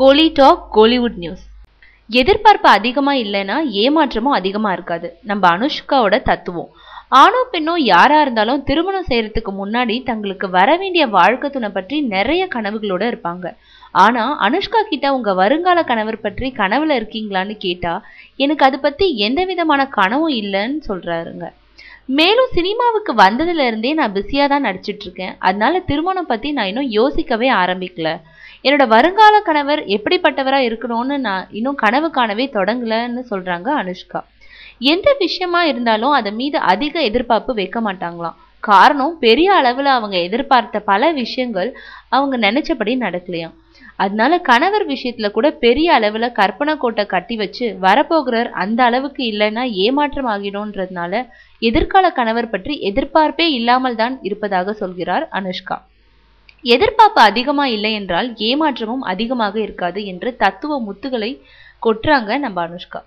கோலி talk Kollywood news எதிர்பார்ப்பு அதிகமாக இல்லைன்னா ஏமாற்றமும் அதிகமாக இருக்காது நம்ம அனுஷ்காவோட தத்துவம் ஆணோ பெண்ணோ யாராக இருந்தாலும் திருமணம் செய்கிறதுக்கு முன்னாடி தங்களுக்கு வர வேண்டிய வாழ்க்கை துணை பற்றி நிறைய கனவுகளோடு இருப்பாங்க ஆனால் அனுஷ்கா கிட்ட உங்கள் வருங்கால கணவர் பற்றி கனவில் இருக்கீங்களான்னு கேட்டால் எனக்கு அதை பற்றி எந்த விதமான கனவும் இல்லைன்னு சொல்கிறாருங்க மேலும் சினிமாவுக்கு வந்ததுலேருந்தே நான் பிஸியாக தான் நடிச்சிட்ருக்கேன் அதனால திருமணம் பற்றி நான் இன்னும் யோசிக்கவே ஆரம்பிக்கலை என்னோட வருங்கால கணவர் எப்படிப்பட்டவராக இருக்கணும்னு நான் இன்னும் கனவு காணவே தொடங்கலன்னு சொல்கிறாங்க அனுஷ்கா எந்த விஷயமா இருந்தாலும் அதை மீது அதிக எதிர்பார்ப்பு வைக்க மாட்டாங்களாம் காரணம் பெரிய அளவில் அவங்க எதிர்பார்த்த பல விஷயங்கள் அவங்க நினைச்சபடி நடக்கலையாம் அதனால கணவர் விஷயத்துல கூட பெரிய அளவில் கற்பனை கோட்டை கட்டி வச்சு வரப்போகிறார் அந்த அளவுக்கு இல்லைன்னா ஏமாற்றம் ஆகிடும்ன்றதுனால எதிர்கால கணவர் பற்றி எதிர்பார்ப்பே இல்லாமல் தான் இருப்பதாக சொல்கிறார் அனுஷ்கா எதிர்பார்ப்பு அதிகமாக இல்லை என்றால் ஏமாற்றமும் அதிகமாக இருக்காது என்று தத்துவ முத்துகளை கொட்டுறாங்க நம்ம அனுஷ்கா